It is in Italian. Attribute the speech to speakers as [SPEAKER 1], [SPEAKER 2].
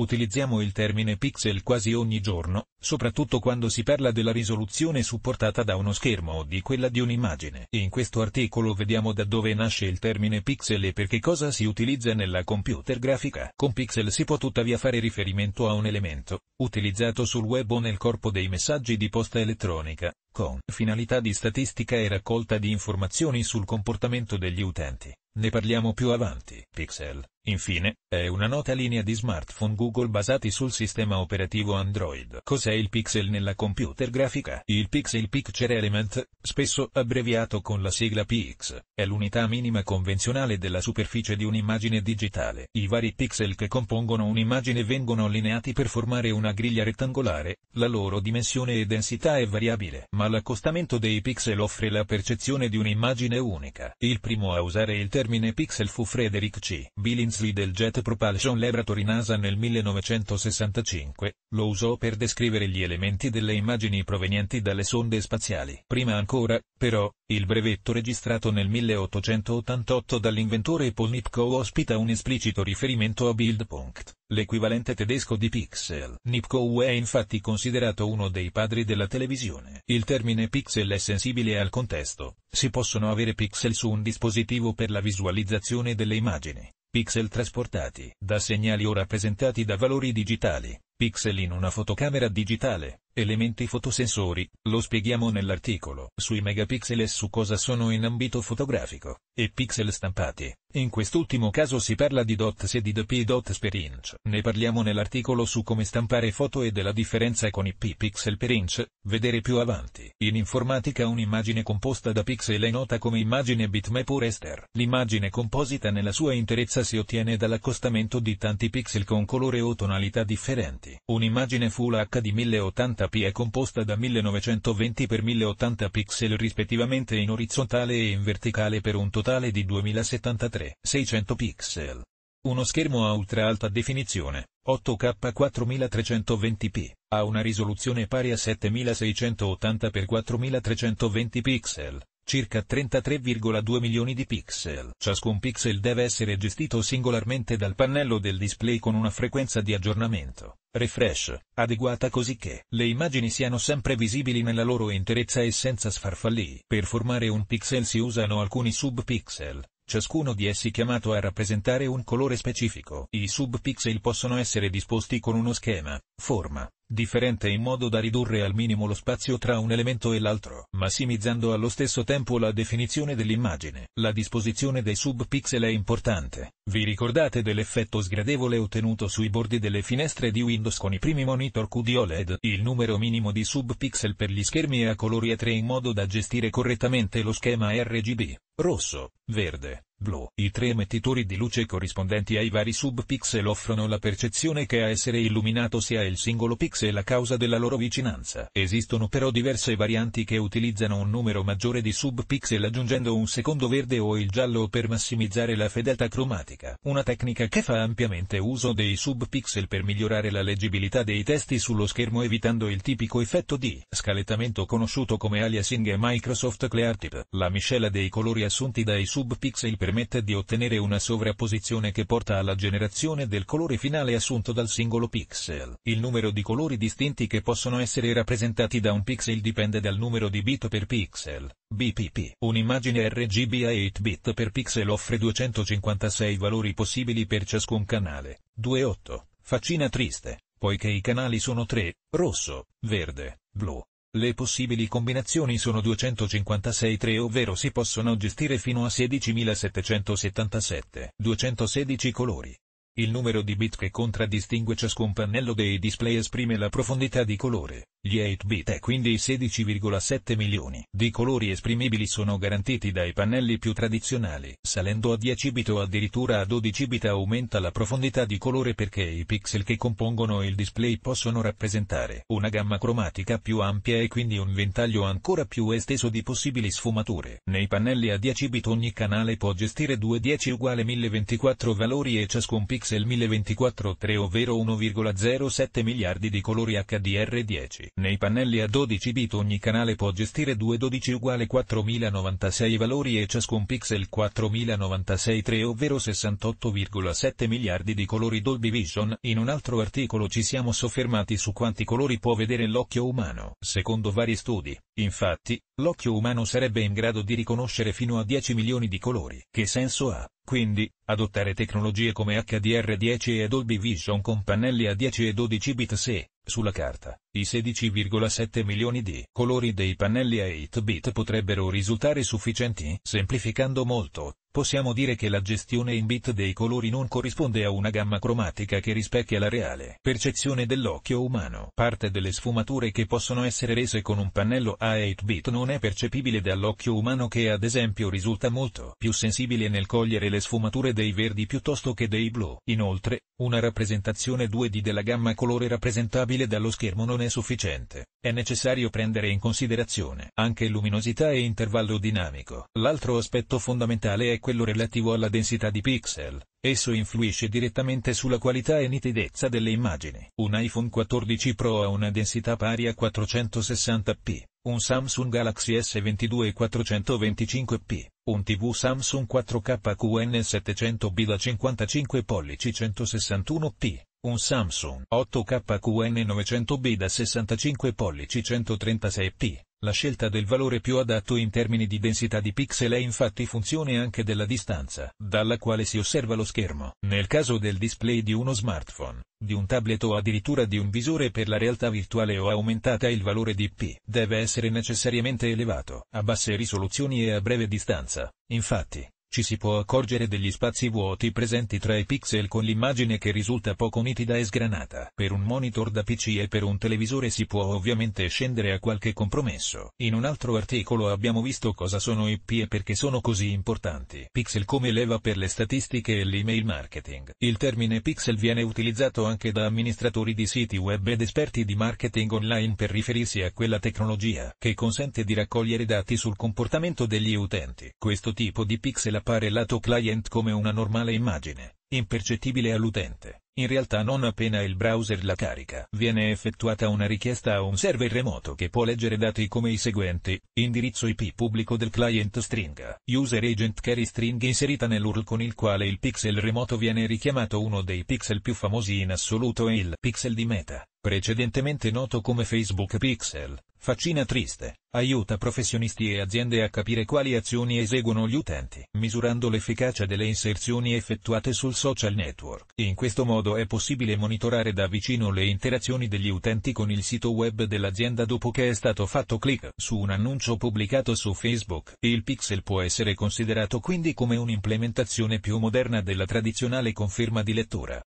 [SPEAKER 1] Utilizziamo il termine pixel quasi ogni giorno, soprattutto quando si parla della risoluzione supportata da uno schermo o di quella di un'immagine. In questo articolo vediamo da dove nasce il termine pixel e perché cosa si utilizza nella computer grafica. Con pixel si può tuttavia fare riferimento a un elemento, utilizzato sul web o nel corpo dei messaggi di posta elettronica, con finalità di statistica e raccolta di informazioni sul comportamento degli utenti. Ne parliamo più avanti. Pixel Infine, è una nota linea di smartphone Google basati sul sistema operativo Android. Cos'è il pixel nella computer grafica? Il pixel picture element, spesso abbreviato con la sigla px, è l'unità minima convenzionale della superficie di un'immagine digitale. I vari pixel che compongono un'immagine vengono allineati per formare una griglia rettangolare, la loro dimensione e densità è variabile, ma l'accostamento dei pixel offre la percezione di un'immagine unica. Il primo a usare il termine pixel fu Frederick C. Billings Leslie del Jet Propulsion Laboratory NASA nel 1965, lo usò per descrivere gli elementi delle immagini provenienti dalle sonde spaziali. Prima ancora, però, il brevetto registrato nel 1888 dall'inventore Paul Nipkow ospita un esplicito riferimento a Bildpunkt, l'equivalente tedesco di pixel. Nipkow è infatti considerato uno dei padri della televisione. Il termine pixel è sensibile al contesto, si possono avere pixel su un dispositivo per la visualizzazione delle immagini pixel trasportati da segnali o rappresentati da valori digitali pixel in una fotocamera digitale, elementi fotosensori, lo spieghiamo nell'articolo sui megapixel e su cosa sono in ambito fotografico, e pixel stampati. In quest'ultimo caso si parla di dots e di dp dots per inch. Ne parliamo nell'articolo su come stampare foto e della differenza con i p pixel per inch, vedere più avanti. In informatica un'immagine composta da pixel è nota come immagine bitmap o raster. L'immagine composita nella sua interezza si ottiene dall'accostamento di tanti pixel con colore o tonalità differenti dati. Un'immagine Full HD 1080p è composta da 1920 x 1080 pixel rispettivamente in orizzontale e in verticale per un totale di 2073, 600 pixel. Uno schermo a ultra alta definizione, 8K 4320p, ha una risoluzione pari a 7680 x 4320 pixel circa 33,2 milioni di pixel. Ciascun pixel deve essere gestito singolarmente dal pannello del display con una frequenza di aggiornamento, refresh, adeguata così che le immagini siano sempre visibili nella loro interezza e senza sfarfallii. Per formare un pixel si usano alcuni subpixel, ciascuno di essi chiamato a rappresentare un colore specifico. I subpixel possono essere disposti con uno schema, forma, differente in modo da ridurre al minimo lo spazio tra un elemento e l'altro, massimizzando allo stesso tempo la definizione dell'immagine. La disposizione dei subpixel è importante. Vi ricordate dell'effetto sgradevole ottenuto sui bordi delle finestre di Windows con i primi monitor QD OLED? Il numero minimo di subpixel per gli schermi a colori a 3 in modo da gestire correttamente lo schema RGB, rosso, verde, blu. I tre emettitori di luce corrispondenti ai vari subpixel offrono la percezione che a essere illuminato sia il singolo pixel a causa della loro vicinanza. Esistono però diverse varianti che utilizzano un numero maggiore di subpixel aggiungendo un secondo verde o il giallo per massimizzare la fedeltà cromatica. Una tecnica che fa ampiamente uso dei subpixel per migliorare la leggibilità dei testi sullo schermo evitando il tipico effetto di scalettamento conosciuto come aliasing e Microsoft ClearTip. La miscela dei colori assunti dai subpixel per permette di ottenere una sovrapposizione che porta alla generazione del colore finale assunto dal singolo pixel. Il numero di colori distinti che possono essere rappresentati da un pixel dipende dal numero di bit per pixel, BPP. Un'immagine RGB a 8 bit per pixel offre 256 valori possibili per ciascun canale. 2.8. Faccina triste, poiché i canali sono 3, rosso, verde, blu, le possibili combinazioni sono 256-3 ovvero si possono gestire fino a 16.777, 216 colori, il numero di bit che contraddistingue ciascun pannello dei display esprime la profondità di colore. Gli 8-bit e quindi i 16,7 milioni di colori esprimibili sono garantiti dai pannelli più tradizionali. Salendo a 10-bit o addirittura a 12-bit aumenta la profondità di colore perché i pixel che compongono il display possono rappresentare una gamma cromatica più ampia e quindi un ventaglio ancora più esteso di possibili sfumature. Nei pannelli a 10-bit ogni canale può gestire due 10 uguale 1024 valori e ciascun pixel pixel 1024-3 ovvero 1,07 miliardi di colori HDR10. Nei pannelli a 12 bit ogni canale può gestire 2 12 uguale 4096 valori e ciascun pixel 4096-3 ovvero 68,7 miliardi di colori Dolby Vision. In un altro articolo ci siamo soffermati su quanti colori può vedere l'occhio umano. Secondo vari studi, Infatti, l'occhio umano sarebbe in grado di riconoscere fino a 10 milioni di colori. Che senso ha, quindi, adottare tecnologie come HDR10 e Dolby Vision con pannelli a 10 e 12 bit se, sulla carta, i 16,7 milioni di colori dei pannelli a 8-bit potrebbero risultare sufficienti? Semplificando molto, possiamo dire che la gestione in bit dei colori non corrisponde a una gamma cromatica che rispecchia la reale percezione dell'occhio umano. Parte delle sfumature che possono essere rese con un pannello a 8-bit non è percepibile dall'occhio umano che ad esempio risulta molto più sensibile nel cogliere le sfumature dei verdi piuttosto che dei blu. Inoltre, una rappresentazione 2D della gamma colore rappresentabile dallo schermo non non è sufficiente, è necessario prendere in considerazione anche luminosità e intervallo dinamico. L'altro aspetto fondamentale è quello relativo alla densità di pixel, esso influisce direttamente sulla qualità e nitidezza delle immagini. Un iPhone 14 Pro ha una densità pari a 460p, un Samsung Galaxy S22 425p, un TV Samsung 4K QN 700B da 55 pollici 161p, un Samsung 8KQN900B da 65 pollici 136p. La scelta del valore più adatto in termini di densità di pixel è infatti funzione anche della distanza dalla quale si osserva lo schermo. Nel caso del display di uno smartphone, di un tablet o addirittura di un visore per la realtà virtuale o aumentata il valore di P deve essere necessariamente elevato a basse risoluzioni e a breve distanza. Infatti, ci si può accorgere degli spazi vuoti presenti tra i pixel con l'immagine che risulta poco nitida e sgranata. Per un monitor da PC e per un televisore si può ovviamente scendere a qualche compromesso. In un altro articolo abbiamo visto cosa sono IP e perché sono così importanti. Pixel come leva per le statistiche e l'email marketing. Il termine pixel viene utilizzato anche da amministratori di siti web ed esperti di marketing online per riferirsi a quella tecnologia che consente di raccogliere dati sul comportamento degli utenti. Questo tipo di pixel appare lato client come una normale immagine impercettibile all'utente. In realtà non appena il browser la carica, viene effettuata una richiesta a un server remoto che può leggere dati come i seguenti, indirizzo IP pubblico del client stringa, user agent carry string inserita nell'URL con il quale il pixel remoto viene richiamato uno dei pixel più famosi in assoluto è il pixel di meta, precedentemente noto come Facebook Pixel, faccina triste, aiuta professionisti e aziende a capire quali azioni eseguono gli utenti, misurando l'efficacia delle inserzioni effettuate sul social network. In questo modo è possibile monitorare da vicino le interazioni degli utenti con il sito web dell'azienda dopo che è stato fatto click su un annuncio pubblicato su Facebook. Il pixel può essere considerato quindi come un'implementazione più moderna della tradizionale conferma di lettura.